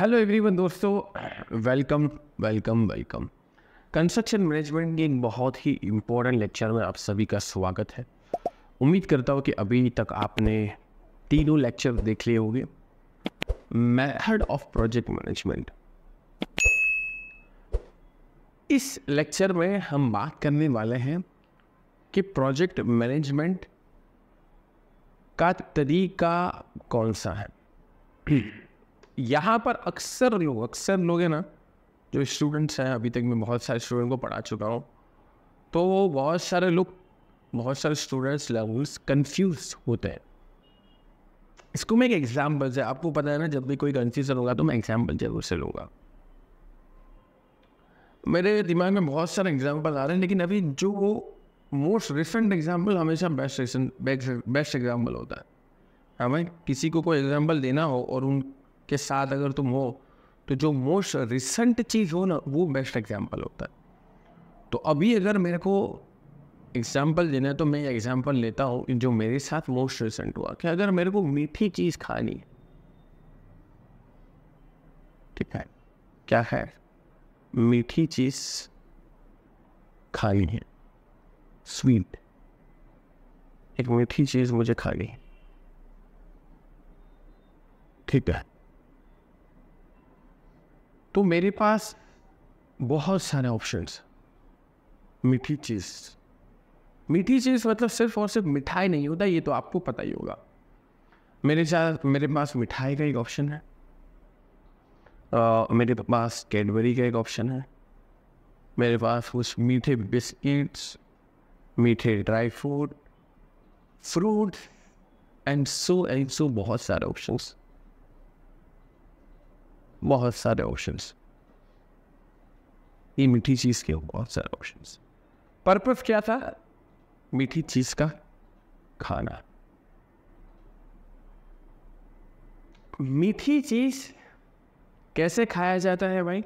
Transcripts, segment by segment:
Hello everyone दोस्तों welcome welcome welcome construction management के एक बहुत ही इम्पोर्टेंट लेक्चर में आप सभी का स्वागत है उम्मीद करता हूँ कि अभी तक आपने तीनों लेक्चर देख लिए होंगे मेथड ऑफ प्रोजेक्ट मैनेजमेंट इस लेक्चर में हम बात करने वाले हैं कि प्रोजेक्ट मैनेजमेंट का तरीका कौन सा है यहाँ पर अक्सर लोग अक्सर लोग हैं ना जो स्टूडेंट्स हैं अभी तक मैं बहुत सारे स्टूडेंट को पढ़ा चुका हूँ तो वो बहुत सारे लोग बहुत सारे स्टूडेंट्स लेवल्स कंफ्यूज होते हैं इसको मैं एक एग्जाम्पल से आपको पता है ना जब भी कोई कन्फ्यूजन होगा तो मैं एग्जाम्पल जरूर से लूँगा मेरे दिमाग में बहुत सारे एग्जाम्पल आ रहे हैं लेकिन अभी जो वो मोस्ट रिसेंट एग्जाम्पल हमेशा बेस्ट बेस्ट एग्जाम्पल होता है हमें हाँ किसी को कोई एग्जाम्पल देना हो और उन के साथ अगर तुम हो तो जो मोस्ट रिसेंट चीज़ हो ना वो बेस्ट एग्जाम्पल होता है तो अभी अगर मेरे को एग्जाम्पल देना है तो मैं एग्जाम्पल लेता हूँ जो मेरे साथ मोस्ट रिसेंट हुआ कि अगर मेरे को मीठी चीज़ खानी ठीक है क्या है मीठी चीज़ खानी है स्वीट एक मीठी चीज़ मुझे खानी है ठीक है तो मेरे पास बहुत सारे ऑप्शंस मीठी चीज़ मीठी चीज़ मतलब सिर्फ और सिर्फ मिठाई नहीं होता ये तो आपको पता ही होगा मेरे साथ मेरे पास मिठाई का एक ऑप्शन है आ, मेरे पास कैडबरी का एक ऑप्शन है मेरे पास कुछ मीठे बिस्किट्स मीठे dry fruit fruit and so and so बहुत सारे ऑप्शंस बहुत सारे ऑप्शन ये मीठी चीज़ के बहुत सारे ऑप्शन पर्पज़ क्या था मीठी चीज़ का खाना मीठी चीज़ कैसे खाया जाता है भाई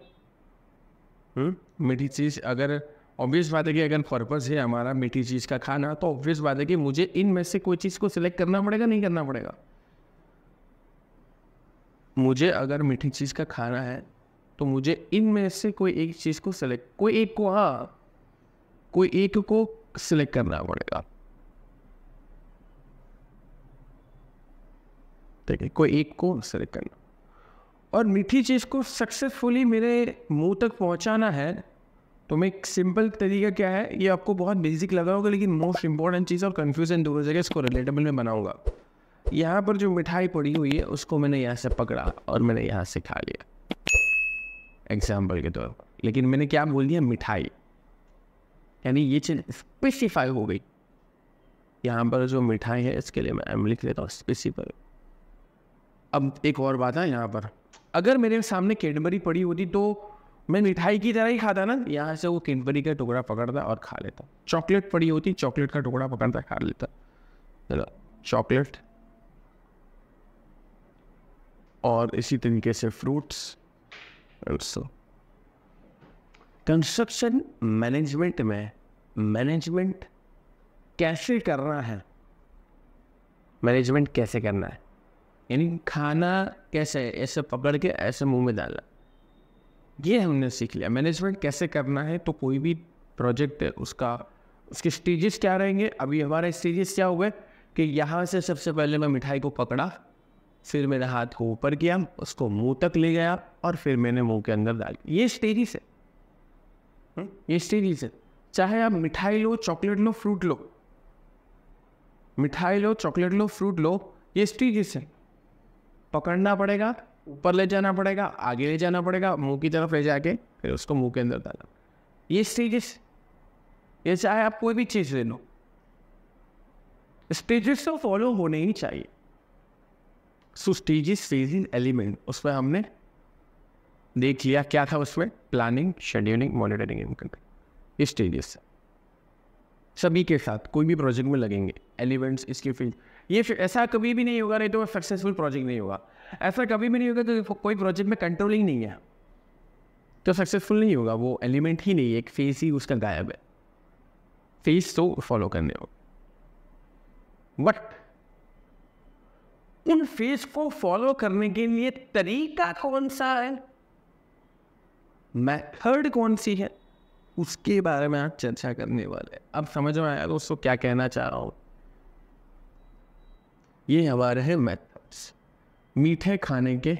हुँ? हम्म, मीठी चीज़ अगर ऑब्वियस बात है कि अगर पर्पज़ है हमारा मीठी चीज़ का खाना तो ऑब्वियस बात है कि मुझे इनमें से कोई चीज़ को सिलेक्ट करना पड़ेगा नहीं करना पड़ेगा मुझे अगर मीठी चीज़ का खाना है तो मुझे इनमें से कोई एक चीज़ को सिलेक्ट कोई एक को हाँ कोई एक को सिलेक्ट करना पड़ेगा ठीक है कोई एक को सिलेक्ट करना और मीठी चीज़ को सक्सेसफुली मेरे मुंह तक पहुंचाना है तो मैं एक सिंपल तरीका क्या है ये आपको बहुत बेसिक लगा होगा लेकिन मोस्ट इंपॉर्टेंट चीज़ और कन्फ्यूजन दोनों जगह इसको रिलेटेबल में बनाऊंगा यहाँ पर जो मिठाई पड़ी हुई है उसको मैंने यहाँ से पकड़ा और मैंने यहाँ से खा लिया एग्जाम्पल के तौर पर लेकिन मैंने क्या बोल दिया मिठाई यानी ये चीज़ स्पेसिफाई हो गई यहाँ पर जो मिठाई है इसके लिए मैं लिख लेता हूँ स्पेसिफाई अब एक और बात है यहाँ पर अगर मेरे सामने कैडबरी पड़ी होती तो मैं मिठाई की तरह ही खाता ना यहाँ से वो कैडबरी का टुकड़ा पकड़ता और खा लेता चॉकलेट पड़ी होती चॉकलेट का टुकड़ा पकड़ता खा लेता चलो चॉकलेट और इसी तरीके से फ्रूट्स ऑल्सो कंस्ट्रक्शन मैनेजमेंट में मैनेजमेंट कैसे करना है मैनेजमेंट कैसे करना है यानी खाना कैसे ऐसे पकड़ के ऐसे मुंह में डालना ये हमने सीख लिया मैनेजमेंट कैसे करना है तो कोई भी प्रोजेक्ट है उसका उसके स्टेजेस क्या रहेंगे अभी हमारे स्टेजेस क्या हो गए कि यहाँ से सबसे पहले मैं मिठाई को पकड़ा फिर मेरे हाथ को ऊपर किया उसको मुंह तक ले गया और फिर मैंने मुंह के अंदर डाल ये स्टेजिस है ये स्टेजिस है चाहे आप मिठाई लो चॉकलेट लो फ्रूट लो मिठाई लो चॉकलेट लो फ्रूट लो ये स्टेजिस है पकड़ना पड़ेगा ऊपर ले जाना पड़ेगा आगे ले जाना पड़ेगा मुंह की तरफ ले जाके फिर उसको मुंह के अंदर डालना ये स्टेजिस ये चाहे आप कोई भी चीज़ ले लो स्टेजिस तो फॉलो होने ही चाहिए सुस्टीजिस सीजन एलिमेंट उसमें हमने देख लिया क्या था उसमें planning scheduling monitoring implement stages सभी के साथ कोई भी प्रोजेक्ट में लगेंगे एलिमेंट्स इसके फील्ड ये ऐसा कभी भी नहीं होगा नहीं तो सक्सेसफुल प्रोजेक्ट नहीं होगा ऐसा कभी भी नहीं होगा तो कोई प्रोजेक्ट में कंट्रोलिंग नहीं है तो सक्सेसफुल नहीं होगा वो एलिमेंट ही नहीं है एक फेस ही उसका गायब है फेस तो फॉलो करने होगा बट उन फेज को फॉलो करने के लिए तरीका कौन सा है मेथड कौन सी है उसके बारे में आप चर्चा करने वाले अब समझ में आया दोस्तों क्या कहना चाह रहा हूं ये हमारे हैं मेथड्स मीठे खाने के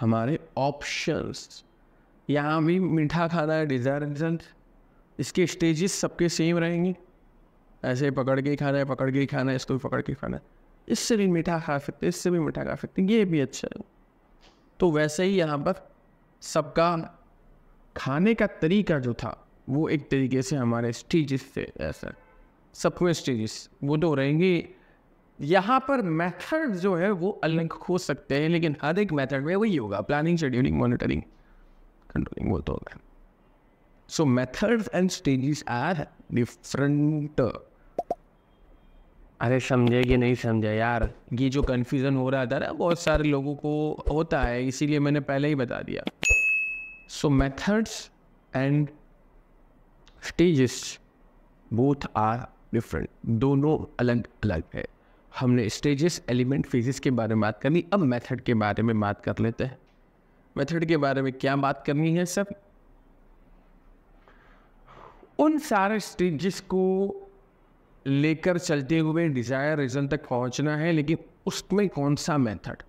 हमारे ऑप्शंस यहाँ भी मीठा खाना है डिज़ायर रिजल्ट इसके स्टेजेस सबके सेम रहेंगे ऐसे पकड़ के ही खाना है पकड़ के ही खाना है इसको भी पकड़ के खाना है इससे भी मीठा खा सकते इससे भी मीठा खा सकते ये भी अच्छा है तो वैसे ही यहाँ पर सबका खाने का तरीका जो था वो एक तरीके से हमारे स्टेजेस थे ऐसा सबके स्टेजेस वो तो रहेंगे यहाँ पर मेथड जो है वो अलग हो सकते हैं लेकिन हर एक मेथड में वही होगा प्लानिंग शेड्यूलिंग मॉनिटरिंग कंट्रोलिंग वो तो होगा so methods and stages are different अरे समझे कि नहीं समझे यार ये जो कन्फ्यूज़न हो रहा था ना बहुत सारे लोगों को होता है इसीलिए मैंने पहले ही बता दिया so methods and stages both are different दोनों अलग अलग है हमने स्टेजेस एलिमेंट फेजेस के बारे में बात करनी अब मेथड के बारे में बात कर लेते हैं मेथड के बारे में क्या बात करनी है सब उन सारे स्टेजेस को लेकर चलते हुए डिज़ायर रीज़न तक पहुंचना है लेकिन उसमें कौन सा मेथड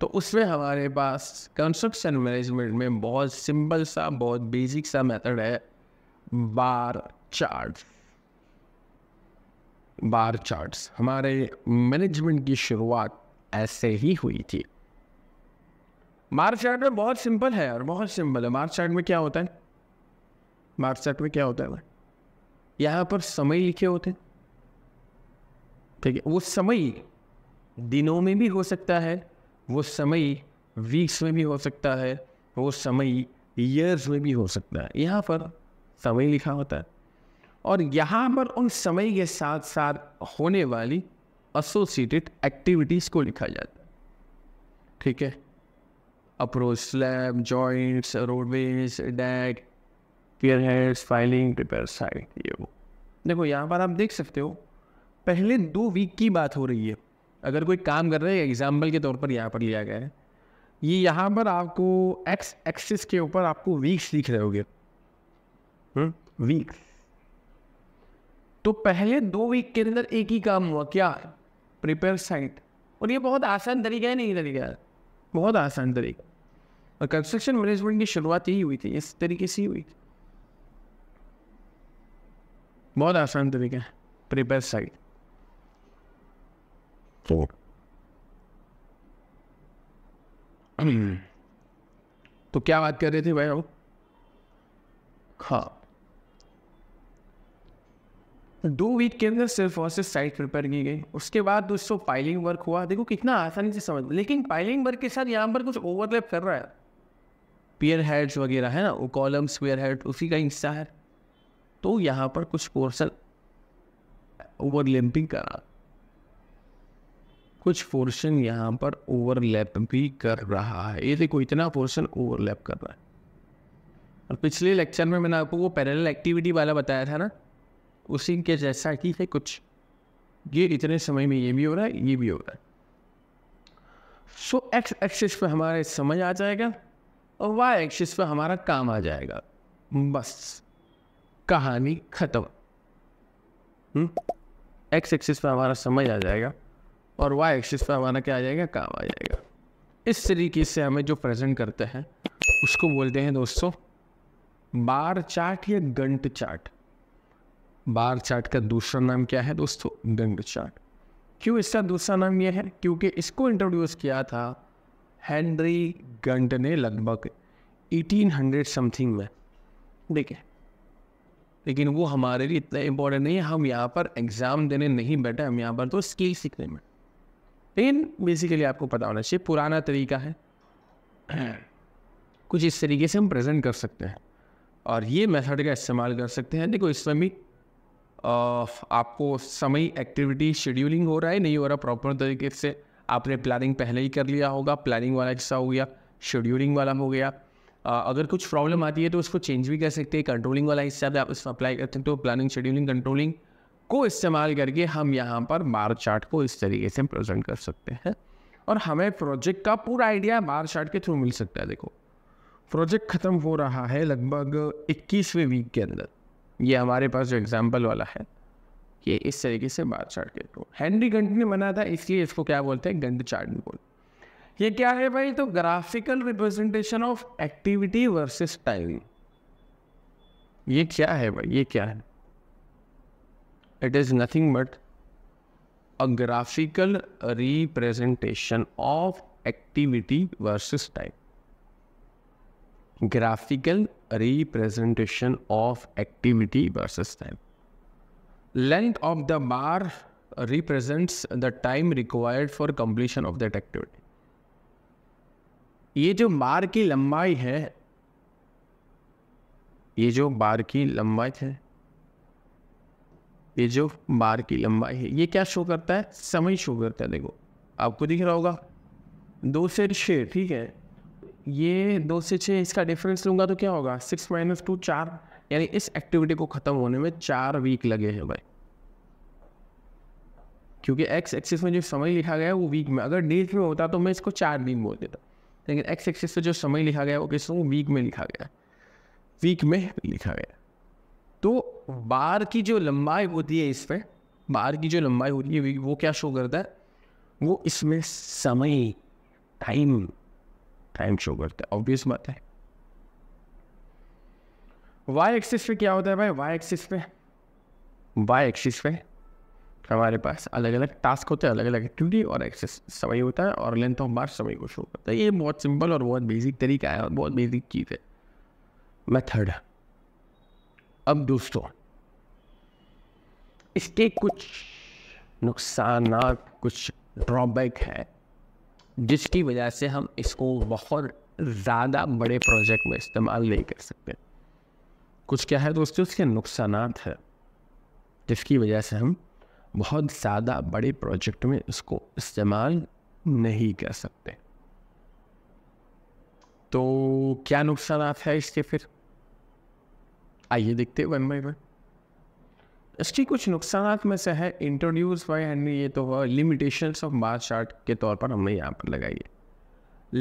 तो उसमें हमारे पास कंस्ट्रक्शन मैनेजमेंट में बहुत सिंपल सा बहुत बेसिक सा मेथड है बार चार्ट बार चार्ट्स हमारे मैनेजमेंट की शुरुआत ऐसे ही हुई थी बार चार्ट में बहुत सिंपल है और बहुत सिंपल है बार चार्ट में क्या होता है बार चार्ट में क्या होता है यहाँ पर समय लिखे होते हैं ठीक है वो समय दिनों में भी हो सकता है वो समय वीक्स में भी हो सकता है वो समय ईयर्स में भी हो सकता है यहाँ पर समय लिखा होता है और यहाँ पर उन समय के साथ साथ होने वाली एसोसिएटेड एक्टिविटीज़ को लिखा जाता है ठीक है अप्रोच स्लैब जॉइंट्स रोडवेज डैग pair heads filing prepare site ये देखो यहाँ पर आप देख सकते हो पहले दो वीक की बात हो रही है अगर कोई काम कर रहा है एग्जाम्पल के तौर पर यहाँ पर लिया गया है ये यहाँ पर आपको एक्स एक्सिस के ऊपर आपको वीक्स दिख रहे होंगे वीक्स हम्म। तो पहले दो वीक के अंदर एक ही काम हुआ क्या प्रिपेयर साइट और ये बहुत आसान तरीका है नहीं तरीका बहुत आसान तरीका और कंस्ट्रक्शन मैनेजमेंट की शुरुआत यही हुई थी इस तरीके से ही हुई थी बहुत आसान तरीका है प्रिपेयर साइट तो।, तो क्या बात कर रहे थे भाई आप हाँ दो वीक के अंदर सिर्फ और सिर्फ साइट प्रिपेयर की गई उसके बाद दोस्तों पाइलिंग वर्क हुआ देखो कितना आसानी से समझ लेकिन पाइलिंग वर्क के साथ यहाँ पर कुछ ओवरलैप कर रहा है पियर हेड्स वगैरह है ना वो कॉलम्स पियर हेड उसी का हिस्सा है तो यहाँ पर कुछ पोर्शन ओवरलैपिंग करा कुछ पोर्शन यहाँ पर ओवरलैप भी कर रहा है ये देखो इतना पोर्शन ओवरलैप कर रहा है और पिछले लेक्चर में मैंने आपको वो पैरेलल एक्टिविटी वाला बताया था ना उसी के जैसा ही है कुछ ये इतने समय में ये भी हो रहा है ये भी हो रहा है सो एक्स एक्सिस पे हमारे समझ आ जाएगा और वाई एक्सिस पे हमारा काम आ जाएगा बस कहानी खत्म एक्स एक्सिस पर हमारा समझ आ जाएगा और वाई एक्सिस पर हमारा क्या आ जाएगा काम आ जाएगा इस तरीके से हमें जो प्रेजेंट करते हैं उसको बोलते हैं दोस्तों बार चार्ट या गंट चार्ट बार चार्ट का दूसरा नाम क्या है दोस्तों गंट चार्ट क्यों इसका दूसरा नाम यह है क्योंकि इसको इंट्रोड्यूस किया था हेनरी गंट ने लगभग 1800 समथिंग में देखिए लेकिन वो हमारे लिए इतना इम्पोर्टेंट नहीं है हम यहाँ पर एग्ज़ाम देने नहीं बैठे हम यहाँ पर तो स्किल सीखने में लेकिन बेसिकली आपको पता होना चाहिए पुराना तरीका है कुछ इस तरीके से हम प्रेजेंट कर सकते हैं और ये मेथड का इस्तेमाल कर सकते हैं देखो इसमें भी आपको समय एक्टिविटी शेड्यूलिंग हो रहा है नहीं हो रहा प्रॉपर तरीके से आपने प्लानिंग पहले ही कर लिया होगा प्लानिंग वाला हिस्सा हो गया शेड्यूलिंग वाला हो गया अगर कुछ प्रॉब्लम आती है तो उसको चेंज भी कर सकते हैं कंट्रोलिंग वाला हिस्सा भी आप उसको अप्लाई कर सकते हो प्लानिंग शेड्यूलिंग कंट्रोलिंग को इस्तेमाल करके हम यहाँ पर बार चार्ट को इस तरीके से प्रेजेंट कर सकते हैं और हमें प्रोजेक्ट का पूरा आइडिया बार चार्ट के थ्रू मिल सकता है देखो प्रोजेक्ट ख़त्म हो रहा है लगभग इक्कीसवें वीक के अंदर ये हमारे पास जो एग्जाम्पल वाला है ये इस तरीके से बार चार्ट के थ्रू हैंनरी गंट ने बना था इसलिए इसको क्या बोलते हैं गंट चार्ट भी बोलते हैं ये क्या है भाई तो graphical representation of activity versus time ये क्या है भाई ये क्या है it is nothing but a graphical representation of activity versus time graphical representation of activity versus time length of the bar represents the time required for completion of that activity ये जो बार की लंबाई है ये जो बार की लंबाई है ये जो बार की लंबाई है ये क्या शो करता है समय शो करता है देखो आपको दिख रहा होगा दो से छः ठीक है ये दो से छः इसका डिफरेंस लूँगा तो क्या होगा सिक्स माइनस टू चार यानी इस एक्टिविटी को ख़त्म होने में चार वीक लगे हैं भाई क्योंकि एक्स एक्सिस में जो समय लिखा गया है वो वीक में अगर डेज में होता तो मैं इसको चार दिन बोल देता लेकिन एक्स एक्सिस पे जो समय लिखा गया वो किस वीक में लिखा गया वीक में लिखा गया तो बार की जो लंबाई होती है इस पर बार की जो लंबाई होती है वो क्या शो करता है वो इसमें समय टाइम टाइम शो करता है ऑब्वियस बात है वाई एक्सिस पे क्या होता है भाई वाई एक्सिस पे वाई एक्सिस पे हमारे पास अलग अलग टास्क होते हैं अलग अलग एक्टिविटी और एक्सेस समय होता है और लेंथ ऑफ बार समय को शो करता है ये बहुत सिंपल और बहुत बेसिक तरीका है और बहुत बेसिक चीज़ है मेथड अब दोस्तों इसके कुछ नुकसान कुछ ड्रॉबैक है जिसकी वजह से हम इसको बहुत ज़्यादा बड़े प्रोजेक्ट में इस्तेमाल नहीं कर सकते कुछ क्या है दोस्तों इसके नुकसान है जिसकी वजह से हम बहुत ज़्यादा बड़े प्रोजेक्ट में इसको इस्तेमाल नहीं कर सकते तो क्या नुकसान आता है इसके फिर आइए देखते वन बाई वन इसके कुछ नुकसान में से है इंट्रोड्यूस बाय हेनरी ये तो लिमिटेशन ऑफ मार्च आर्ट के तौर पर हमने यहाँ पर लगाई है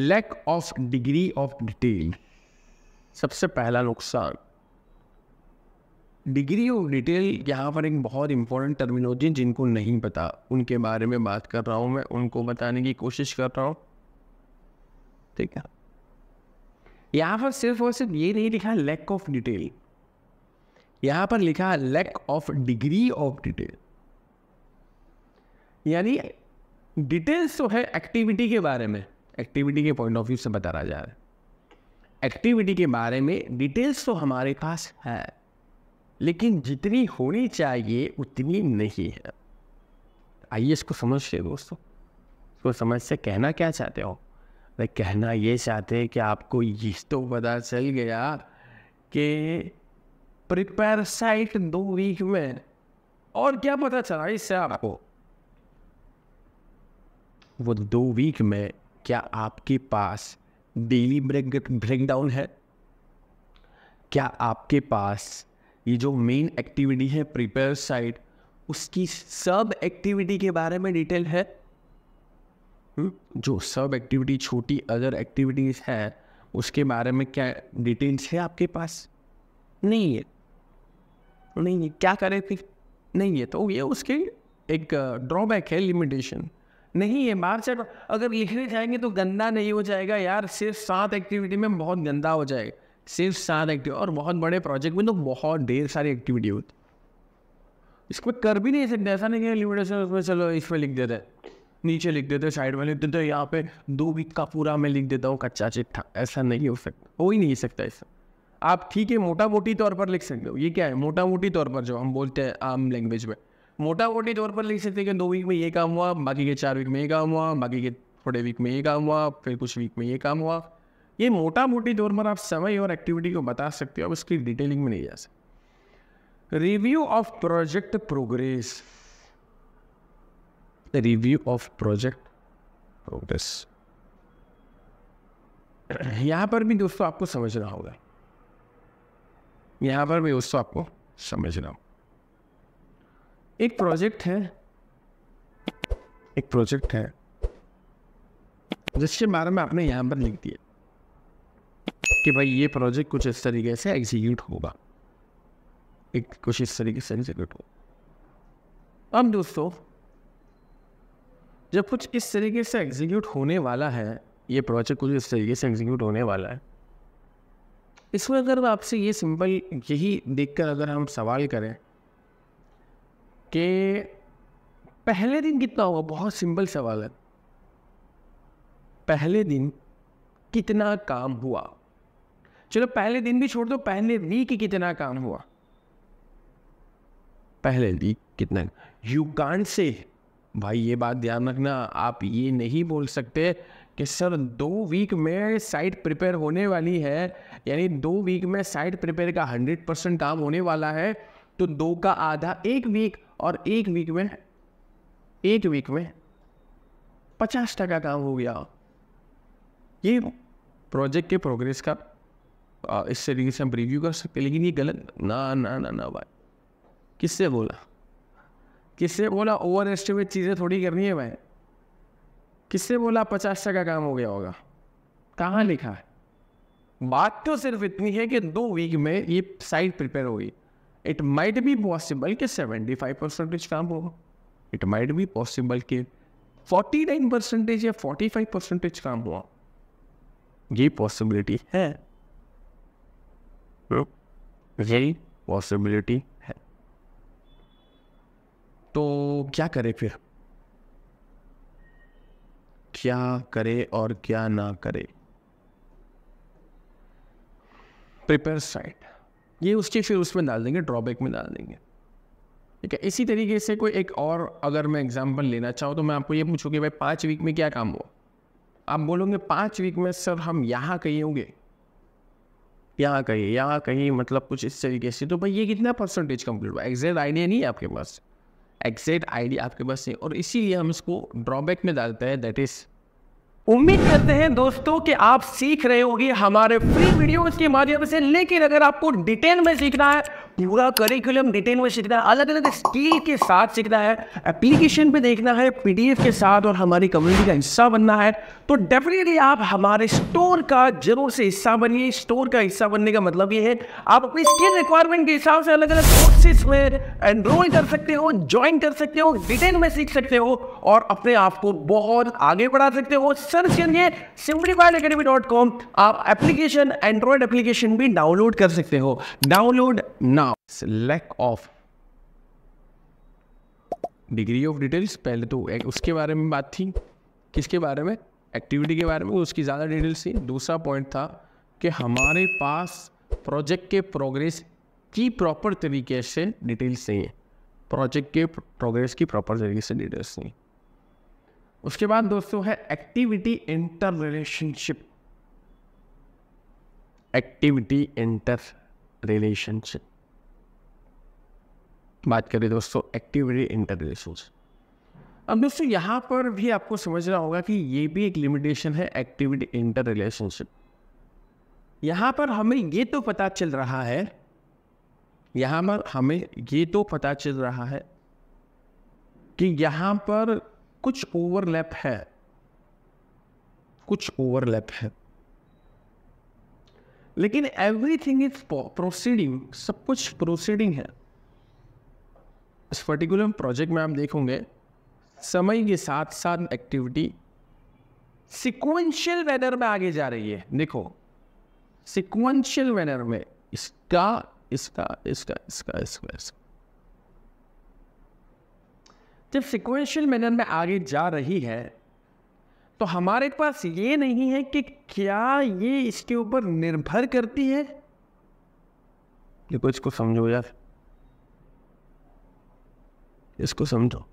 lack of degree of detail सबसे पहला नुकसान डिग्री ऑफ डिटेल यहाँ पर एक बहुत इंपॉर्टेंट टर्मिनोलॉजी जिनको नहीं पता उनके बारे में बात कर रहा हूँ मैं उनको बताने की कोशिश कर रहा हूँ ठीक है यहाँ पर सिर्फ और सिर्फ ये नहीं लिखा लैक ऑफ डिटेल यहाँ पर लिखा lack of degree of detail यानी डिटेल्स तो है एक्टिविटी के बारे में एक्टिविटी के पॉइंट ऑफ व्यू से बता रहा जा रहा है एक्टिविटी के बारे में डिटेल्स तो हमारे पास है लेकिन जितनी होनी चाहिए उतनी नहीं है आइए इसको समझते दोस्तों इसको समझ से कहना क्या चाहते हो मैं कहना ये चाहते हैं कि आपको ये तो पता चल गया कि प्रिपेयर साइट दो वीक में और क्या पता चला इससे आपको वो दो वीक में क्या आपके पास डेली ब्रेक ब्रेकडाउन है क्या आपके पास ये जो मेन एक्टिविटी है प्रिपेयर साइड उसकी सब एक्टिविटी के बारे में डिटेल है हम्म, जो सब एक्टिविटी छोटी अदर एक्टिविटीज़ है उसके बारे में क्या डिटेल्स है आपके पास नहीं है नहीं है क्या करें फिर नहीं है तो ये उसके एक ड्रॉबैक है लिमिटेशन नहीं है मार्च अगर लिखने जाएंगे तो गंदा नहीं हो जाएगा यार सिर्फ सात एक्टिविटी में बहुत गंदा हो जाएगा सिर्फ सात एक्टिव और बहुत बड़े प्रोजेक्ट में तो बहुत ढेर सारी एक्टिविटी होती इसको कर भी नहीं सकते ऐसा नहीं कि लिमिटेशन उसमें चलो इसमें लिख देते नीचे लिख देते साइड में लिख देते यहाँ पे दो वीक का पूरा मैं लिख देता हूँ कच्चा चिट्ठा ऐसा नहीं हो सकता हो ही नहीं सकता ऐसा आप ठीक है मोटा मोटी तौर पर लिख सकते हो ये क्या है मोटा मोटी तौर पर जो हम बोलते हैं आम लैंग्वेज में मोटा मोटी तौर पर लिख सकते हैं कि दो वीक में ये काम हुआ बाकी के चार वीक में ये काम हुआ बाकी के थोड़े वीक में ये काम हुआ फिर कुछ वीक में ये काम हुआ ये मोटा मोटी तौर पर आप समय और एक्टिविटी को बता सकते हो अब उसकी डिटेलिंग में नहीं जा सकते review of project progress review of project progress यहां पर भी दोस्तों आपको समझना होगा यहां पर भी दोस्तों आपको समझना होगा एक प्रोजेक्ट है एक प्रोजेक्ट है जिसके बारे में आपने यहां पर लिख दिया कि भाई ये प्रोजेक्ट कुछ इस तरीके से एग्जीक्यूट होगा एक कुछ इस तरीके से एग्जीक्यूट होगा अब दोस्तों जब कुछ इस तरीके से एग्जीक्यूट होने वाला है ये प्रोजेक्ट कुछ इस तरीके से एग्जीक्यूट होने वाला है इसमें अगर आपसे ये सिंपल यही देखकर अगर हम सवाल करें कि पहले दिन कितना होगा बहुत सिंपल सवाल है पहले दिन कितना काम हुआ चलो पहले दिन भी छोड़ दो पहले वीक कितना काम हुआ पहले वीक कितना यू कान से भाई ये बात ध्यान रखना आप ये नहीं बोल सकते कि सर दो वीक में साइट प्रिपेयर होने वाली है यानी दो वीक में साइट प्रिपेयर का हंड्रेड परसेंट काम होने वाला है तो दो का आधा एक वीक और एक वीक में एक वीक में पचास टका काम हो गया ये प्रोजेक्ट के प्रोग्रेस का आ, इस तरीके से हम रिव्यू कर सकते लेकिन ये गलत ना ना ना ना भाई किससे बोला किससे बोला ओवर एस्टिमेट चीज़ें थोड़ी करनी है भाई किससे बोला पचास टका काम हो गया होगा कहाँ लिखा है बात तो सिर्फ इतनी है कि दो वीक में ये साइट प्रिपेयर होगी इट माइट बी पॉसिबल कि सेवेंटी फाइव परसेंटेज काम होगा इट माइट बी पॉसिबल कि फोर्टी नाइन परसेंटेज या फोर्टी फाइव परसेंटेज काम हुआ ये पॉसिबिलिटी है यही तो पॉसिबिलिटी है तो क्या करें फिर क्या करे और क्या ना करे प्रिपेयर साइट ये उसके फिर उसमें डाल देंगे ड्रॉबैक में डाल देंगे ठीक है इसी तरीके से कोई एक और अगर मैं एग्जांपल लेना चाहूँ तो मैं आपको ये पूछूँ कि भाई पाँच वीक में क्या काम हुआ आप बोलोगे पाँच वीक में सर हम यहाँ कहीं होंगे यहाँ कहीं यहाँ कहीं मतलब कुछ इस तरीके से तो भाई ये कितना परसेंटेज कम्प्लीट हुआ एग्जैक्ट आइडिया नहीं है आपके पास एग्जैक्ट आइडिया आपके पास नहीं और इसीलिए हम इसको ड्रॉबैक में डालते हैं दैट इज़ उम्मीद करते हैं दोस्तों कि आप सीख रहे होगी हमारे फ्री वीडियोस के माध्यम से लेकिन अगर आपको डिटेल में सीखना है पूरा करिकुलम डिटेल में सीखना है अलग अलग स्किल के साथ सीखना है एप्लीकेशन पे देखना है पीडीएफ के साथ और हमारी कम्युनिटी का हिस्सा बनना है तो डेफिनेटली आप हमारे स्टोर का जरूर से हिस्सा बनिए स्टोर का हिस्सा बनने का मतलब ये है आप अपनी स्किल रिक्वायरमेंट के हिसाब से अलग अलग कोर्सेज में एनरोल कर सकते हो ज्वाइन कर सकते हो डिटेल में सीख सकते हो और अपने आप को बहुत आगे बढ़ा सकते हो सर्च करिए सिम्पलीफाइड अकेडमी डॉट कॉम आप एप्लीकेशन एंड्रॉयड एप्लीकेशन भी डाउनलोड कर सकते हो डाउनलोड ना ना lack of degree of details पहले तो उसके बारे में बात थी किसके बारे में एक्टिविटी के बारे में उसकी ज़्यादा डिटेल्स थी दूसरा पॉइंट था कि हमारे पास प्रोजेक्ट के प्रोग्रेस की प्रॉपर तरीके से डिटेल्स नहीं है प्रोजेक्ट के प्रोग्रेस की प्रॉपर तरीके से डिटेल्स नहीं उसके बाद दोस्तों है activity interrelationship activity interrelationship बात करें दोस्तों एक्टिविटी इंटर रिलेशन अब दोस्तों यहाँ पर भी आपको समझना होगा कि ये भी एक लिमिटेशन है एक्टिविटी इंटर रिलेशनशिप यहाँ पर हमें ये तो पता चल रहा है यहाँ पर हमें ये तो पता चल रहा है कि यहाँ पर कुछ ओवरलैप है कुछ ओवरलैप है लेकिन एवरीथिंग इज प्रोसीडिंग सब कुछ प्रोसीडिंग है इस पर्टिकुलर प्रोजेक्ट में आप देखोगे समय के साथ साथ एक्टिविटी सिक्वेंशियल मैनर में आगे जा रही है देखो सिक्वेंशियल मैनर में इसका इसका इसका इसका इसका इसका जब सिक्वेंशियल मैनर में आगे जा रही है तो हमारे पास ये नहीं है कि क्या ये इसके ऊपर निर्भर करती है देखो इसको समझो यार इसको समझो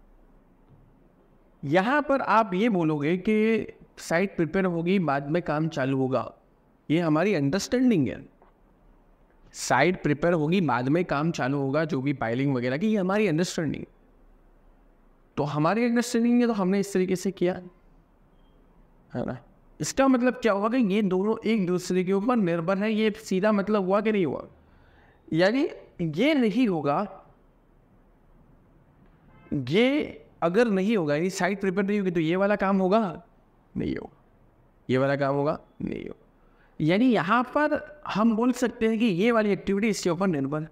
यहाँ पर आप ये बोलोगे कि साइट प्रिपेयर होगी बाद में काम चालू होगा ये हमारी अंडरस्टैंडिंग है साइट प्रिपेयर होगी बाद में काम चालू होगा जो भी पाइलिंग वगैरह की ये हमारी अंडरस्टैंडिंग तो हमारी अंडरस्टैंडिंग है तो हमने इस तरीके से किया है ना इसका मतलब क्या हुआ कि ये दोनों एक दूसरे के ऊपर निर्भर है ये सीधा मतलब हुआ कि नहीं हुआ यानी ये नहीं होगा ये अगर नहीं होगा यानी साइड प्रिपेयर नहीं होगी तो ये वाला काम होगा नहीं होगा ये वाला काम होगा नहीं होगा यानी यहाँ पर हम बोल सकते हैं कि ये वाली एक्टिविटी इसके ऊपर निर्भर है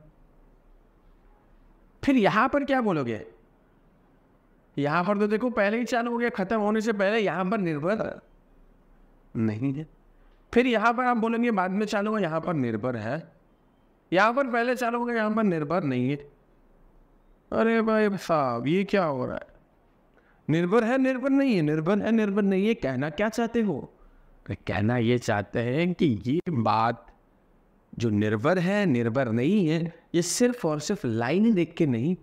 फिर यहाँ पर क्या बोलोगे यहाँ पर तो देखो पहले ही चालू हो गया ख़त्म होने से पहले यहाँ पर निर्भर नहीं है फिर यहाँ पर आप बोलेंगे बाद में चालू होगा यहाँ पर निर्भर है यहाँ पर पहले चालू होगा यहाँ पर निर्भर नहीं है अरे भाई साहब ये क्या हो रहा है निर्भर है निर्भर नहीं है निर्भर है निर्भर नहीं है कहना क्या चाहते हो कहना ये चाहते हैं कि ये बात जो निर्भर है निर्भर नहीं है ये सिर्फ और सिर्फ लाइन देख के नहीं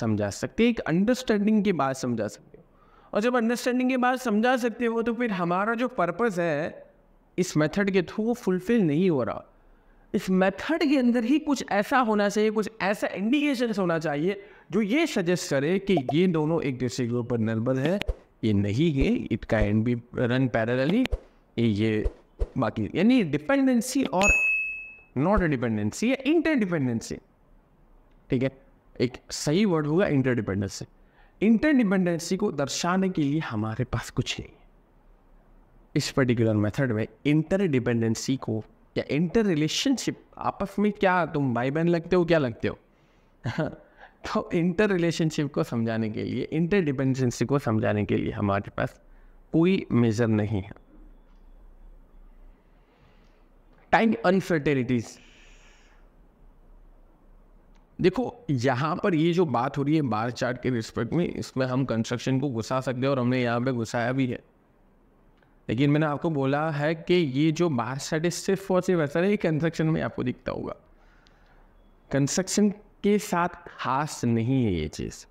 समझा सकते एक अंडरस्टैंडिंग की बात समझा सकते हो और जब अंडरस्टैंडिंग की बात समझा सकते हो तो फिर हमारा जो पर्पज़ है इस मेथड के थ्रू वो फुलफिल नहीं हो रहा इस मेथड के अंदर ही कुछ ऐसा होना चाहिए कुछ ऐसा इंडिकेशन होना चाहिए जो ये सजेस्ट करे कि ये दोनों एक दूसरे के ऊपर निर्भर है ये नहीं है it can be run parallelly ये बाकी यानी डिपेंडेंसी और नॉट डिपेंडेंसी या इंटरडिपेंडेंसी ठीक है एक सही वर्ड होगा इंटरडिपेंडेंसी इंटरडिपेंडेंसी को दर्शाने के लिए हमारे पास कुछ नहीं इस पर्टिकुलर मेथड में इंटरडिपेंडेंसी को क्या इंटर रिलेशनशिप आपस में क्या तुम भाई बहन लगते हो क्या लगते हो तो इंटर रिलेशनशिप को समझाने के लिए इंटर डिपेंडेंसी को समझाने के लिए हमारे पास कोई मेज़र नहीं है टाइम अनफर्टेलिटीज देखो यहाँ पर ये जो बात हो रही है बार चार्ट के रिस्पेक्ट में इसमें हम कंस्ट्रक्शन को घुसा सकते हैं और हमने यहाँ पे घुसाया भी है लेकिन मैंने आपको बोला है कि ये जो बार स्टडी सिर्फ और सिर्फ ऐसा नहीं कंस्ट्रक्शन में आपको दिखता होगा कंस्ट्रक्शन के साथ खास नहीं है ये चीज़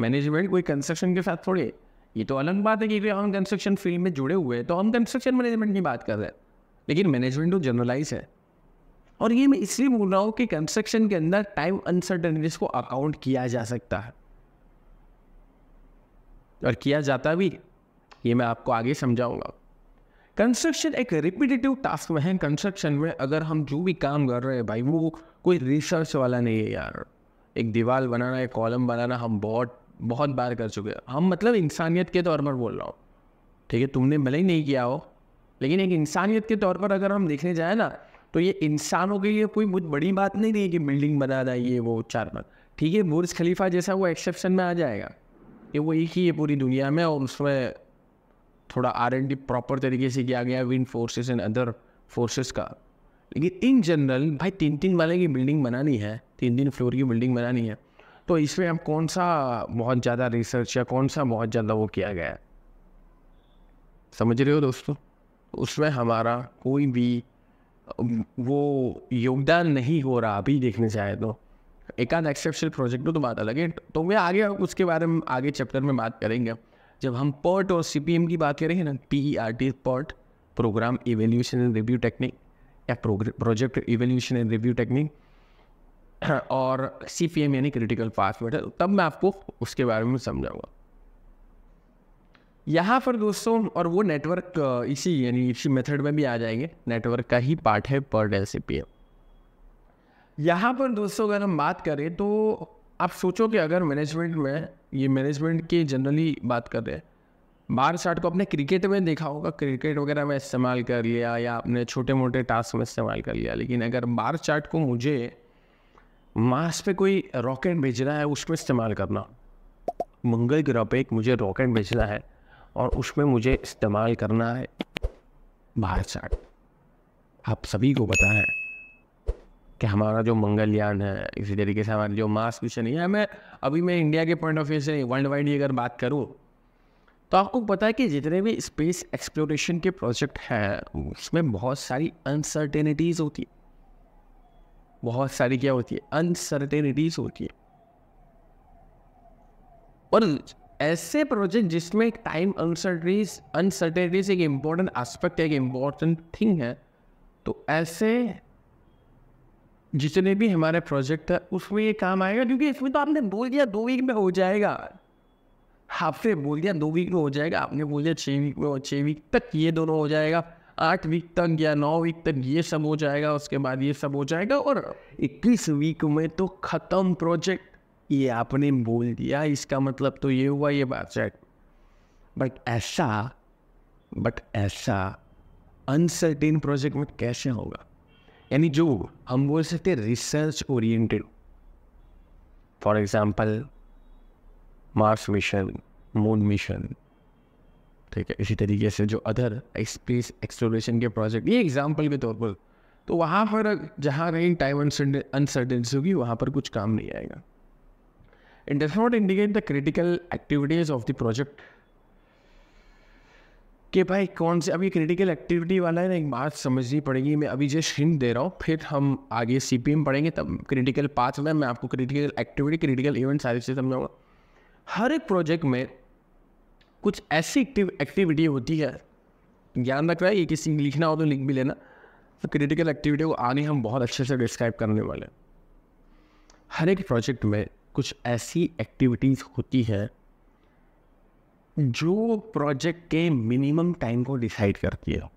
मैनेजमेंट कोई कंस्ट्रक्शन के साथ थोड़े ये तो अलग बात है कि हम कंस्ट्रक्शन फील्ड में जुड़े हुए हैं तो हम कंस्ट्रक्शन मैनेजमेंट की बात कर रहे हैं लेकिन मैनेजमेंट तो जनरलाइज है और ये मैं इसलिए बोल रहा हूँ कि कंस्ट्रक्शन के अंदर टाइम अनसर्टनिटीज को अकाउंट किया जा सकता है और किया जाता भी ये मैं आपको आगे समझाऊंगा कंस्ट्रक्शन एक रिपीटेटिव टास्क में है कंस्ट्रक्शन में अगर हम जो भी काम कर रहे हैं भाई वो कोई रिसर्च वाला नहीं है यार एक दीवार बनाना एक कॉलम बनाना हम बहुत बहुत बार कर चुके हैं हम मतलब इंसानियत के तौर पर बोल रहा हूँ ठीक है तुमने भले ही नहीं किया हो लेकिन एक इंसानियत के तौर पर अगर हम देखने जाए ना तो ये इंसानों के लिए कोई बहुत बड़ी बात नहीं रही कि बिल्डिंग बना रहा ये वो चार पर ठीक है बुर्ज खलीफा जैसा वो एक्सेप्शन में आ जाएगा कि वो एक ही है पूरी दुनिया में और उसमें थोड़ा आर एन डी प्रॉपर तरीके से किया गया wind forces and other forces का लेकिन इन जनरल भाई तीन तीन वाले की बिल्डिंग बनानी है तीन तीन फ्लोर की बिल्डिंग बनानी है तो इसमें हम कौन सा बहुत ज़्यादा रिसर्च या कौन सा बहुत ज़्यादा वो किया गया है समझ रहे हो दोस्तों उसमें हमारा कोई भी वो योगदान नहीं हो रहा अभी देखने से आए तो एक आध एक्सेप्शनल प्रोजेक्ट हो तो बात अलग है तो मैं आगे उसके बारे में आगे चैप्टर में बात करेंगे जब हम पॉट और सी की बात करेंगे ना पी ई आर टी पॉट program evaluation and review technique या project evaluation and review technique और सी पी एम यानी क्रिटिकल पाथ मेथड तब मैं आपको उसके बारे में समझाऊंगा यहाँ पर दोस्तों और वो नेटवर्क इसी यानी इसी मेथड में भी आ जाएंगे नेटवर्क का ही पार्ट है पर डे सी पी एम यहाँ पर दोस्तों अगर हम बात करें तो आप सोचो कि अगर मैनेजमेंट में ये मैनेजमेंट की जनरली बात कर रहे हैं बार शार्ट को अपने क्रिकेट में देखा होगा क्रिकेट वगैरह में इस्तेमाल कर लिया या अपने छोटे मोटे टास्क में इस्तेमाल कर लिया लेकिन अगर बार चार्ट को मुझे मार्स पे कोई रॉकेट भेजना है उसमें इस्तेमाल करना मंगल ग्रह पे एक मुझे रॉकेट भेजना है और उसमें मुझे इस्तेमाल करना है बार चार्ट आप सभी को पता है कि हमारा जो मंगलयान है इसी तरीके से हमारा जो मास मिशन है मैं अभी मैं इंडिया के पॉइंट ऑफ व्यू से वर्ल्ड वाइड अगर बात करूँ तो आपको पता है कि जितने भी स्पेस एक्सप्लोरेशन के प्रोजेक्ट हैं उसमें बहुत सारी अनसर्टेनिटीज़ होती है बहुत सारी क्या होती है अनसर्टेनिटीज़ होती है और ऐसे प्रोजेक्ट जिसमें टाइम अनसर्टनीज अनसर्टेनिटीज एक इम्पॉर्टेंट एस्पेक्ट है एक इम्पोर्टेंट थिंग है तो ऐसे जितने भी हमारे प्रोजेक्ट है उसमें ये काम आएगा क्योंकि इसमें तो आपने बोल दिया दो वीक में हो जाएगा हफ्ते बोल दिया दो वीक में हो जाएगा आपने बोल दिया छः वीक में छः वीक तक ये दोनों हो जाएगा आठ वीक तक या नौ वीक तक ये सब हो जाएगा उसके बाद ये सब हो जाएगा और इक्कीस वीक में तो ख़त्म प्रोजेक्ट ये आपने बोल दिया इसका मतलब तो ये हुआ ये बात चैट बट ऐसा बट ऐसा अनसर्टेन प्रोजेक्ट में कैसे होगा यानी जो हम बोल सकते हैं research oriented for example Mars mission moon mission ठीक है इसी तरीके से जो अदर स्पेस एक्सप्लोरेशन के प्रोजेक्ट ये एग्जाम्पल के तौर पर तो वहाँ पर जहाँ रहेंगे टाइम अनसर्टेंसी होगी वहाँ पर कुछ काम नहीं आएगा it does not indicate the critical activities of the project कि भाई कौन से अभी क्रिटिकल एक्टिविटी वाला है ना एक बात समझनी पड़ेगी मैं अभी जो हिंट दे रहा हूँ फिर हम आगे सी पी एम पढ़ेंगे तब क्रिटिकल पाँच में मैं आपको क्रिटिकल एक्टिविटी क्रिटिकल इवेंट सारी चीज़ें समझाऊंगा हर एक प्रोजेक्ट में कुछ ऐसी एक्टिविटी होती है ज्ञान रख रहा है ये किसी लिखना हो तो लिख भी लेना तो क्रिटिकल एक्टिविटी को आने हम बहुत अच्छे से डिस्क्राइब करने वाले हैं हर एक प्रोजेक्ट में कुछ ऐसी एक्टिविटीज़ होती है जो प्रोजेक्ट के मिनिमम टाइम को डिसाइड करती है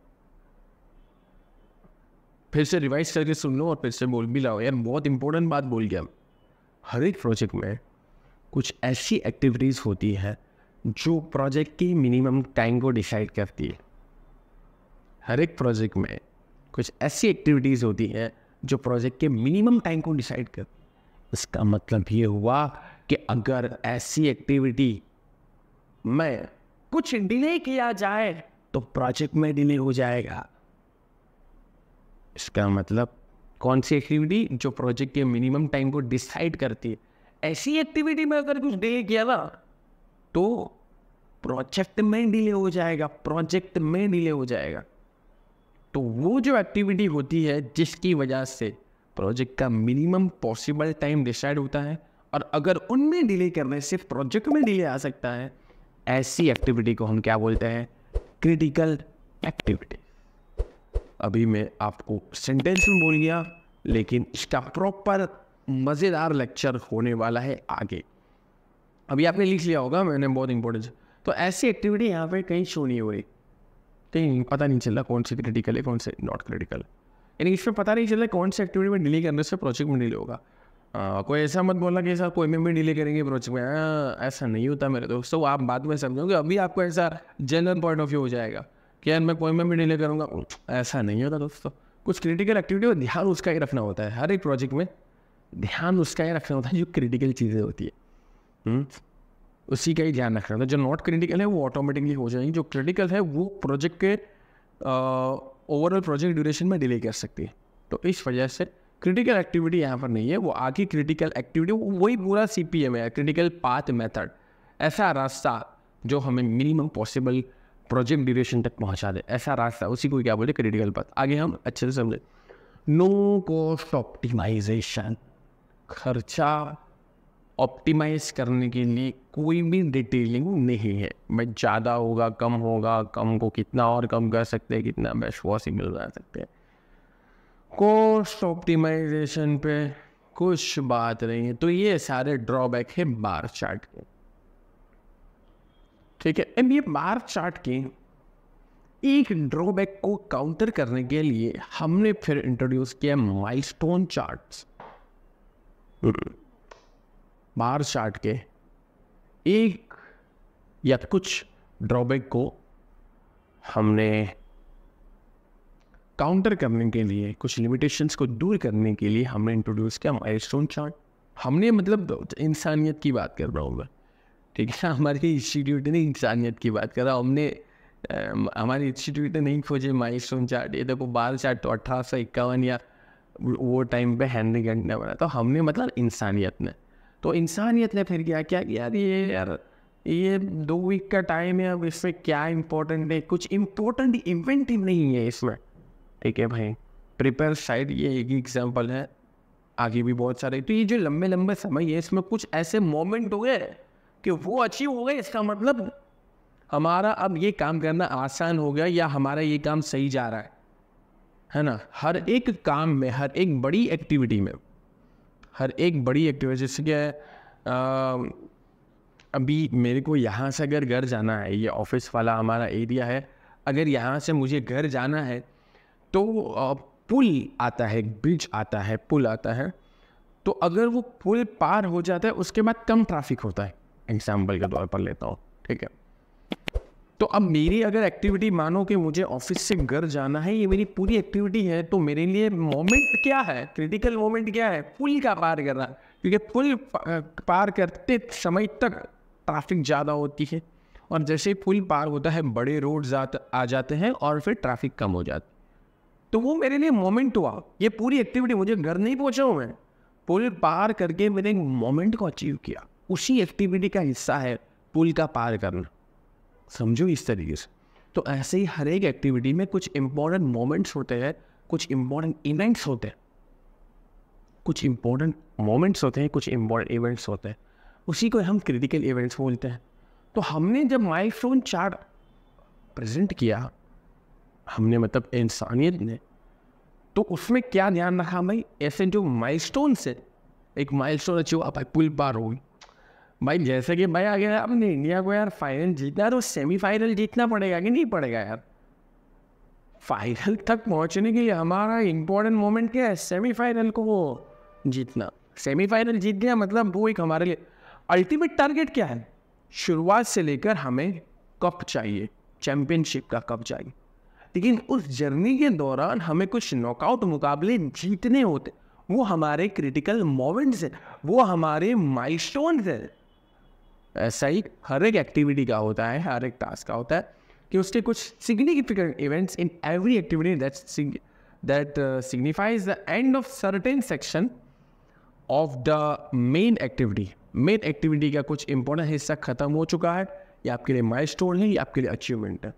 फिर से रिवाइज करके सुन लो और फिर से बोल भी लाओ यार बहुत इंपॉर्टेंट बात बोल गया हर एक प्रोजेक्ट में कुछ ऐसी एक्टिविटीज़ होती है जो प्रोजेक्ट की मिनिमम टाइम को डिसाइड करती है हर एक प्रोजेक्ट में कुछ ऐसी एक्टिविटीज़ होती हैं जो प्रोजेक्ट के मिनिमम टाइम को डिसाइड करती है इसका मतलब ये हुआ कि अगर ऐसी एक्टिविटी मैं कुछ डिले किया जाए तो प्रोजेक्ट में डिले हो जाएगा इसका मतलब कौन सी एक्टिविटी जो प्रोजेक्ट के मिनिमम टाइम को डिसाइड करती है ऐसी एक्टिविटी में अगर कुछ डिले किया ना तो प्रोजेक्ट में डिले हो जाएगा प्रोजेक्ट में डिले हो जाएगा तो वो जो एक्टिविटी होती है जिसकी वजह से प्रोजेक्ट का मिनिमम पॉसिबल टाइम डिसाइड होता है और अगर उनमें डिले करने से प्रोजेक्ट में डिले आ सकता है ऐसी एक्टिविटी को हम क्या बोलते हैं क्रिटिकल एक्टिविटी अभी मैं आपको सेंटेंस में बोल गया लेकिन इसका प्रॉपर मज़ेदार लेक्चर होने वाला है आगे अभी आपने लिख लिया होगा मैंने बहुत इंपॉर्टेंस तो ऐसी एक्टिविटी यहाँ पे कहीं शो नहीं हो रही कहीं पता नहीं चल रहा कौन सी क्रिटिकल है कौन से नॉट क्रिटिकल यानी इसमें पता नहीं चल रहा कौन सी एक्टिविटी में डिले करने से प्रोजेक्ट में डिले होगा आ, हाँ, कोई ऐसा मत बोलना कि सर कोई में भी डिले करेंगे प्रोजेक्ट में आ, ऐसा नहीं होता मेरे दोस्तों तो आप बाद में समझोगे अभी आपको ऐसा जनरल पॉइंट ऑफ व्यू हो जाएगा कि यार मैं कोई में भी डिले करूँगा ऐसा नहीं होता दोस्तों कुछ क्रिटिकल एक्टिविटी और ध्यान उसका ही रखना होता है हर एक प्रोजेक्ट में ध्यान उसका ही रखना होता है जो क्रिटिकल चीज़ें होती है हम्म? उसी का ही ध्यान रखना होता है जो नॉट क्रिटिकल है वो ऑटोमेटिकली हो जाएगी जो क्रिटिकल है वो प्रोजेक्ट के ओवरऑल प्रोजेक्ट ड्यूरेशन में डिले कर सकती है तो इस वजह से क्रिटिकल एक्टिविटी यहाँ पर नहीं है वो आगे क्रिटिकल एक्टिविटी वही पूरा सी पी एम है क्रिटिकल पाथ मेथड ऐसा रास्ता जो हमें मिनिमम पॉसिबल प्रोजेक्ट ड्यूरेशन तक पहुँचा दे ऐसा रास्ता उसी को क्या बोले क्रिटिकल पाथ आगे हम अच्छे से समझें नो कॉस्ट ऑप्टिमाइजेशन खर्चा ऑप्टिमाइज करने के लिए कोई भी डिटेलिंग नहीं है मैं ज़्यादा होगा कम होगा कम को कितना और कम कर सकते हैं कितना बेस्ट मिल जा सकते हैं कोस्ट ऑप्टिमाइजेशन पे कुछ बात नहीं है तो ये सारे ड्रॉबैक है बार चार्ट के ठीक है एम ये बार चार्ट के एक ड्रॉबैक को काउंटर करने के लिए हमने फिर इंट्रोड्यूस किया माइलस्टोन चार्ट्स बार चार्ट के एक या कुछ ड्रॉबैक को हमने काउंटर करने के लिए कुछ लिमिटेशंस को दूर करने के लिए हमने इंट्रोड्यूस किया स्टोन चार्ट हमने मतलब इंसानियत की बात कर रहा हूँ मैं ठीक है हमारे इंस्टीट्यूट ने इंसानियत की बात करा हमने हमारे इंस्टीट्यूट ने नहीं खोजे माइल स्टोन चार्ट ये देखो बाल चार्ट तो अट्ठारह सौ इक्यावन या वो टाइम पे हैंड गंट ने बना तो हमने मतलब इंसानियत ने तो इंसानियत ने फिर क्या क्या यार ये यार ये दो वीक का टाइम है अब इसमें क्या इम्पोर्टेंट है कुछ इम्पोर्टेंट इवेंट ही नहीं है इसमें ठीक है भाई प्रिपेयर शायद ये एक ही एग्जाम्पल है आगे भी बहुत सारे तो ये जो लंबे लंबे समय है इसमें कुछ ऐसे मोमेंट हो गए कि वो अचीव हो गए इसका मतलब हमारा अब ये काम करना आसान हो गया या हमारा ये काम सही जा रहा है है ना हर एक काम में हर एक बड़ी एक्टिविटी में हर एक बड़ी एक्टिविटी जैसे कि अभी मेरे को यहाँ से अगर घर जाना है ये ऑफिस वाला हमारा एरिया है अगर यहाँ से मुझे घर जाना है तो पुल आता है एक ब्रिज आता है पुल आता है तो अगर वो पुल पार हो जाता है उसके बाद कम ट्रैफिक होता है एग्जाम्पल के तौर पर लेता हूँ ठीक है तो अब मेरी अगर एक्टिविटी मानो कि मुझे ऑफिस से घर जाना है ये मेरी पूरी एक्टिविटी है तो मेरे लिए मोमेंट क्या है क्रिटिकल मोमेंट क्या है पुल का पार करना क्योंकि पुल पार करते समय तक ट्रैफिक ज़्यादा होती है और जैसे ही पुल पार होता है बड़े रोड आ जाते हैं और फिर ट्रैफिक कम हो जाता है तो वो मेरे लिए मोमेंट हुआ ये पूरी एक्टिविटी मुझे घर नहीं पहुंचा हूँ मैं पुल पार करके मैंने एक मोमेंट को अचीव किया उसी एक्टिविटी का हिस्सा है पुल का पार करना समझो इस तरीके से तो ऐसे ही हर एक एक्टिविटी में कुछ इम्पोर्टेंट मोमेंट्स होते हैं कुछ इम्पोर्टेंट इवेंट्स होते हैं कुछ इम्पोर्टेंट मोमेंट्स होते हैं कुछ इम्पोर्टेंट इवेंट्स होते हैं उसी को हम क्रिटिकल इवेंट्स बोलते हैं तो हमने जब माइक्रोन चार्ट प्रेजेंट किया हमने मतलब इंसानियत ने तो उसमें क्या ध्यान रखा भाई ऐसे जो माइलस्टोन से एक माइलस्टोन अचीव भाई पुल पार हो भाई जैसे कि भाई अगर आपने इंडिया को यार फाइनल जीतना तो सेमीफाइनल जीतना पड़ेगा कि नहीं पड़ेगा यार फाइनल तक पहुंचने के लिए हमारा इम्पोर्टेंट मोमेंट क्या है सेमीफाइनल को वो जीतना सेमीफाइनल जीत गया मतलब वो एक हमारे लिए अल्टीमेट टारगेट क्या है शुरुआत से लेकर हमें कप चाहिए चैम्पियनशिप का कप चाहिए लेकिन उस जर्नी के दौरान हमें कुछ नॉकआउट मुकाबले जीतने होते वो हमारे क्रिटिकल मोमेंट्स हैं वो हमारे माइलस्टोन्स हैं ऐसा ही हर एक एक्टिविटी का होता है हर एक टास्क का होता है कि उसके कुछ significant events in every activity that that signifies the end of certain section of the main activity main activity का कुछ इंपॉर्टेंट हिस्सा खत्म हो चुका है ये आपके लिए स्टोन है ये आपके लिए अचीवमेंट है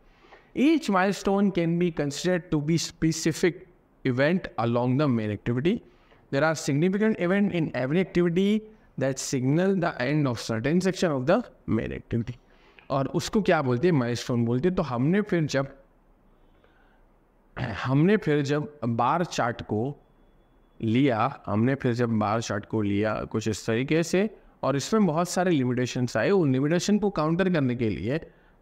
Each milestone can be considered to be specific event along the main activity. There are significant event in every activity that signal the end of certain section of the main activity. और उसको क्या बोलते हैं milestone बोलते हैं तो हमने फिर जब हमने फिर जब बार चार्ट को लिया हमने फिर जब बार चार्ट को लिया कुछ इस तरीके से और इसमें बहुत सारे लिमिटेशंस आए उन लिमिटेशन को काउंटर करने के लिए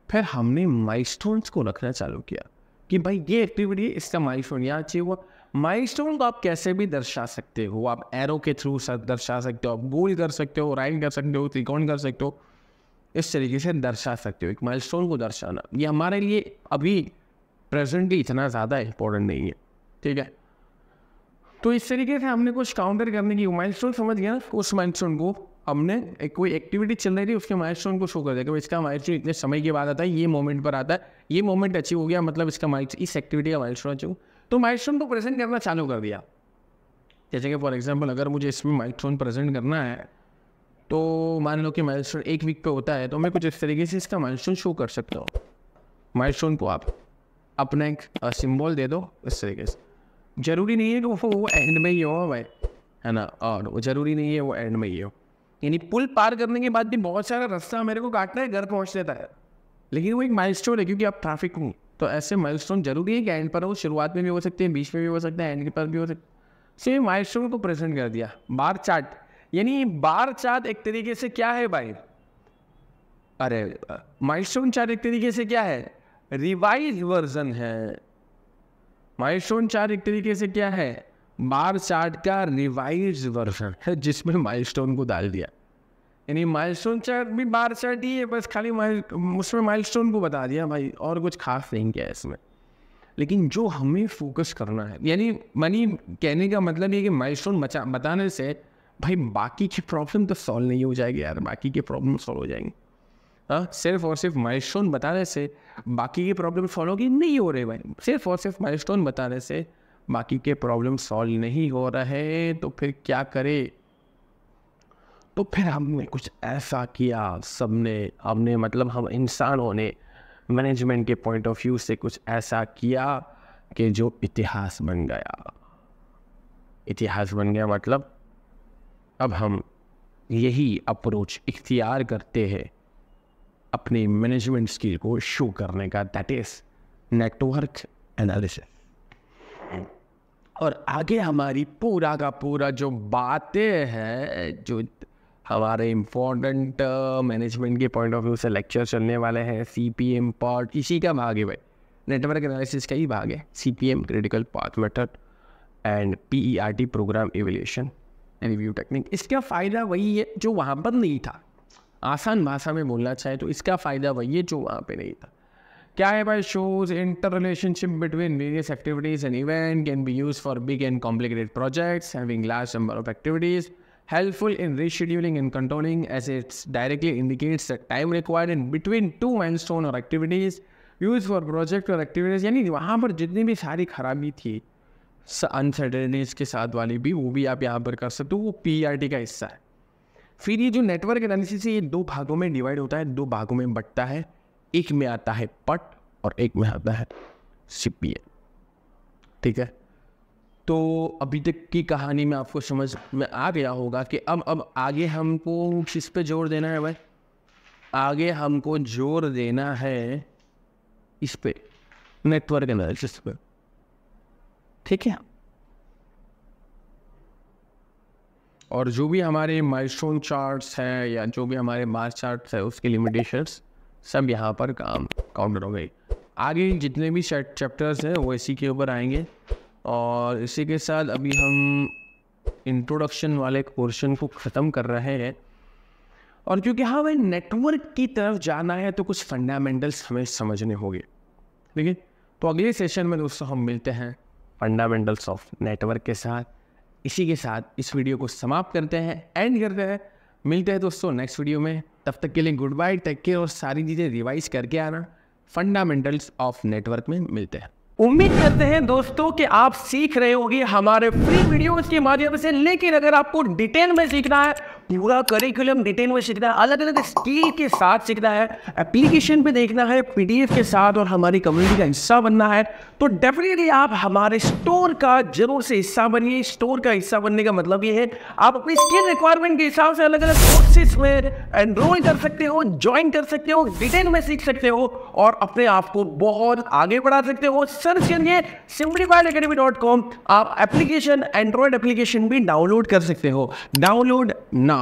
फिर हमने माइलस्टोन्स को रखना चालू किया कि भाई ये एक्टिविटी है इसका माइलस्टोन यहाँ अचीव हुआ माइलस्टोन को आप कैसे भी दर्शा सकते हो आप एरो के थ्रू दर्शा सकते हो आप गोल कर सकते हो राइन कर सकते हो त्रिकोण कर सकते हो इस तरीके से दर्शा सकते हो एक माइलस्टोन को दर्शाना ये हमारे लिए अभी प्रेजेंटली इतना ज़्यादा इम्पोर्टेंट नहीं है ठीक है तो इस तरीके से हमने कुछ काउंटर करने की माइलस्टोन समझ गया ना उस माइलस्टोन को हमने एक कोई एक्टिविटी चल रही थी उसके माइलस्टोन को शो कर दिया कि इसका माइलस्टोन इतने समय के बाद आता है ये मोमेंट पर आता है ये मोमेंट अचीव हो गया मतलब इसका माइल इस एक्टिविटी का माइलस्टोन अचीव तो माइलस्टोन को प्रेजेंट करना चालू कर दिया जैसे कि फॉर एग्जाम्पल अगर मुझे इसमें माइलस्टोन प्रेजेंट करना है तो मान लो कि माइलस्टोन एक वीक पे होता है तो मैं कुछ इस तरीके से इसका माइलस्टोन शो कर सकता हूँ माइलस्टोन को आप अपना एक सिम्बॉल दे दो इस तरीके से ज़रूरी नहीं है कि वो एंड में ही हो भाई है ना और वो ज़रूरी नहीं है वो एंड में ही हो यानी पुल पार करने के बाद भी बहुत सारा रास्ता मेरे को काटना है घर पहुँचने तक लेकिन वो एक माइल है क्योंकि आप ट्रैफिक हूँ तो ऐसे माइल जरूरी है कि एंड पर हो शुरुआत में भी हो सकते हैं बीच में भी हो सकते हैं एंड पर भी हो सकते सो ये स्टोन को प्रेजेंट कर दिया बार चार्ट यानी बार चार्ट एक तरीके से क्या है भाई अरे स्टोन चार्ट एक तरीके से क्या है रिवाइज वर्जन है स्टोन चार्ट एक तरीके से क्या है बार चार्ट का रिवाइज वर्जन है जिसमें माइलस्टोन को डाल दिया यानी माइलस्टोन चार्ट भी बार चार्ट ही है बस खाली माइल उसमें माइलस्टोन को बता दिया भाई और कुछ खास नहीं किया इसमें लेकिन जो हमें फोकस करना है यानी मनी कहने का मतलब ये कि माइलस्टोन स्टोन बताने से भाई बाकी की प्रॉब्लम तो सॉल्व नहीं हो जाएगी यार बाकी की प्रॉब्लम सॉल्व हो जाएंगी हाँ सिर्फ और सिर्फ माइलस्टोन बताने से बाकी की प्रॉब्लम सॉल्व होगी नहीं हो रही भाई सिर्फ और सिर्फ माइलस्टोन बताने से बाकी के प्रॉब्लम सॉल्व नहीं हो रहे तो फिर क्या करे तो फिर हमने कुछ ऐसा किया सबने हमने मतलब हम इंसानों ने मैनेजमेंट के पॉइंट ऑफ व्यू से कुछ ऐसा किया कि जो इतिहास बन गया इतिहास बन गया मतलब अब हम यही अप्रोच इख्तियार करते हैं अपने मैनेजमेंट स्किल को शो करने का दैट इज़ नेटवर्क एनालिसिस और आगे हमारी पूरा का पूरा जो बातें हैं जो हमारे इम्पोर्टेंट मैनेजमेंट uh, के पॉइंट ऑफ व्यू से लेक्चर चलने वाले हैं सी पी एम पार्ट इसी का भाग है भाई नेटवर्क एनालिसिस का ही भाग है C P M critical path method and P E R T program evolution review technique इसका फ़ायदा वही है जो वहाँ पर नहीं था आसान भाषा में बोलना चाहे तो इसका फ़ायदा वही है जो वहाँ पर नहीं था क्या है भाई shows interrelationship between various activities and event can be use for big and complicated projects having large number of activities in rescheduling and controlling as its directly indicates the time required in between two two stone और activities use for project और activities यानी वहाँ पर जितनी भी सारी खराबी थी अनसर्टेनिटीज के साथ वाली भी वो भी आप यहाँ पर कर सकते हो वो पी आर टी का हिस्सा है फिर ये जो नेटवर्क एनालिसिस ये दो भागों में डिवाइड होता है दो भागों में बटता है एक में आता है पट और एक में आता है सिपियन ठीक है तो अभी तक की कहानी में आपको समझ में आ गया होगा कि अब अब आगे हमको किस पे जोर देना है भाई आगे हमको जोर देना है इस पे नेटवर्क एनालिसिस पे ठीक है और जो भी हमारे माइलस्टोन चार्ट्स हैं या जो भी हमारे मार्च चार्ट्स है उसके लिमिटेशंस सब यहाँ पर काम काउंटर हो गई आगे जितने भी चैप्टर्स हैं वो इसी के ऊपर आएंगे और इसी के साथ अभी हम इंट्रोडक्शन वाले पोर्शन को ख़त्म कर रहे हैं और क्योंकि हाँ, हमें भाई नेटवर्क की तरफ जाना है तो कुछ फंडामेंटल्स हमें समझने होंगे ठीक है तो अगले सेशन में दोस्तों हम मिलते हैं फंडामेंटल्स ऑफ नेटवर्क के साथ इसी के साथ इस वीडियो को समाप्त करते हैं एंड करते हैं मिलते हैं दोस्तों नेक्स्ट वीडियो में तब तक के लिए गुड बाय टेक केयर और सारी चीज़ें रिवाइज करके आना फंडामेंटल्स ऑफ नेटवर्क में मिलते हैं उम्मीद करते हैं दोस्तों कि आप सीख रहे होगी हमारे फ्री वीडियोस के माध्यम से लेकिन अगर आपको डिटेल में सीखना है पूरा करिकुलम डिटेल में सीखना है अलग अलग स्किल के साथ सीखना है एप्लीकेशन पे देखना है पीडीएफ के साथ और हमारी कम्युनिटी का हिस्सा बनना है तो डेफिनेटली आप हमारे स्टोर का जरूर से हिस्सा बनिए स्टोर का हिस्सा बनने का मतलब ये है आप अपनी स्किल रिक्वायरमेंट के हिसाब से अलग अलग कोर्सेज में एनरोल कर सकते हो ज्वाइन कर सकते हो डिटेल में सीख सकते हो और अपने आप को बहुत आगे बढ़ा सकते हो सर्च करिए सिम्प्लीफाइड अकेडमी डॉट कॉम आप एप्लीकेशन एंड्रॉयड एप्लीकेशन भी डाउनलोड कर सकते हो डाउनलोड ना